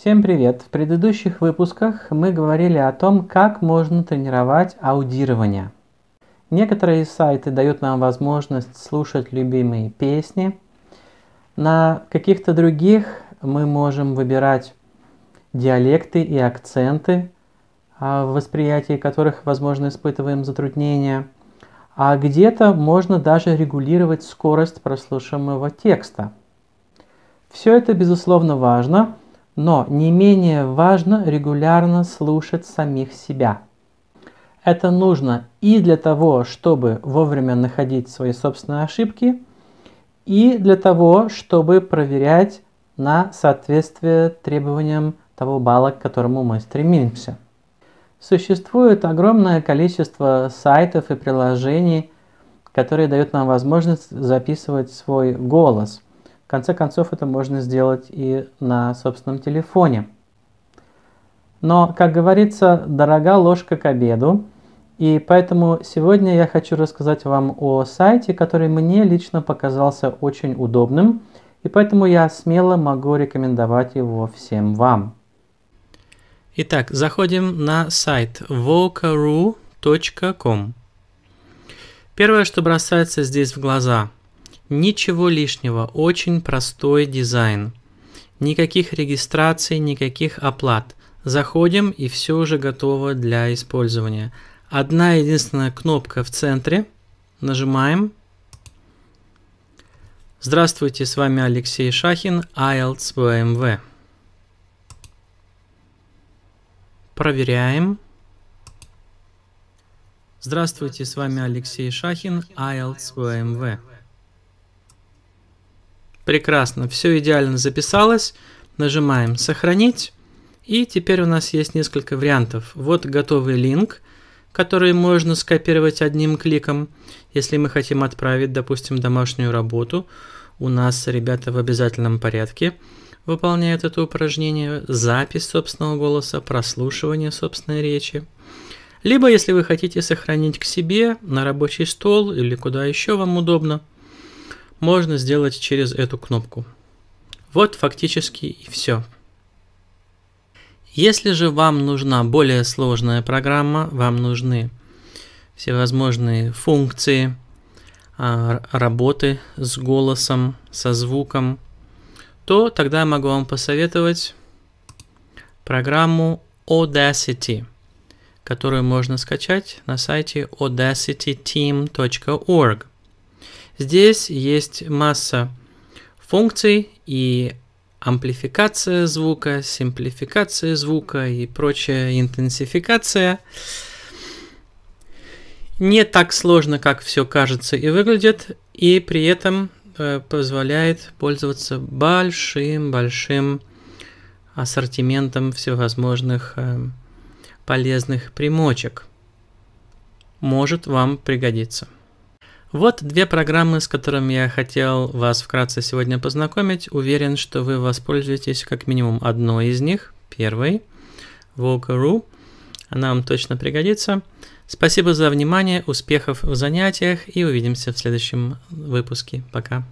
Всем привет! В предыдущих выпусках мы говорили о том, как можно тренировать аудирование. Некоторые сайты дают нам возможность слушать любимые песни. На каких-то других мы можем выбирать диалекты и акценты, а, в восприятии которых, возможно, испытываем затруднения. А где-то можно даже регулировать скорость прослушиваемого текста. Все это, безусловно, важно – но не менее важно регулярно слушать самих себя. Это нужно и для того, чтобы вовремя находить свои собственные ошибки, и для того, чтобы проверять на соответствие требованиям того балла, к которому мы стремимся. Существует огромное количество сайтов и приложений, которые дают нам возможность записывать свой голос – конце концов, это можно сделать и на собственном телефоне. Но, как говорится, дорога ложка к обеду. И поэтому сегодня я хочу рассказать вам о сайте, который мне лично показался очень удобным, и поэтому я смело могу рекомендовать его всем вам. Итак, заходим на сайт vocaru.com. Первое, что бросается здесь в глаза – Ничего лишнего, очень простой дизайн. Никаких регистраций, никаких оплат. Заходим и все уже готово для использования. Одна единственная кнопка в центре. Нажимаем. Здравствуйте, с вами Алексей Шахин, IELTS BMW. Проверяем. Здравствуйте, с вами Алексей Шахин, IELTS BMW. Прекрасно, все идеально записалось. Нажимаем «Сохранить». И теперь у нас есть несколько вариантов. Вот готовый линк, который можно скопировать одним кликом. Если мы хотим отправить, допустим, домашнюю работу, у нас ребята в обязательном порядке выполняют это упражнение, запись собственного голоса, прослушивание собственной речи. Либо, если вы хотите сохранить к себе на рабочий стол или куда еще вам удобно – можно сделать через эту кнопку. Вот фактически и все. Если же вам нужна более сложная программа, вам нужны всевозможные функции, а, работы с голосом, со звуком, то тогда я могу вам посоветовать программу Audacity, которую можно скачать на сайте audacityteam.org. Здесь есть масса функций и амплификация звука, симплификация звука и прочая интенсификация. Не так сложно, как все кажется и выглядит, и при этом э, позволяет пользоваться большим-большим ассортиментом всевозможных э, полезных примочек. Может вам пригодиться. Вот две программы, с которыми я хотел вас вкратце сегодня познакомить. Уверен, что вы воспользуетесь как минимум одной из них, первой, Vocal.ru. Она вам точно пригодится. Спасибо за внимание, успехов в занятиях и увидимся в следующем выпуске. Пока.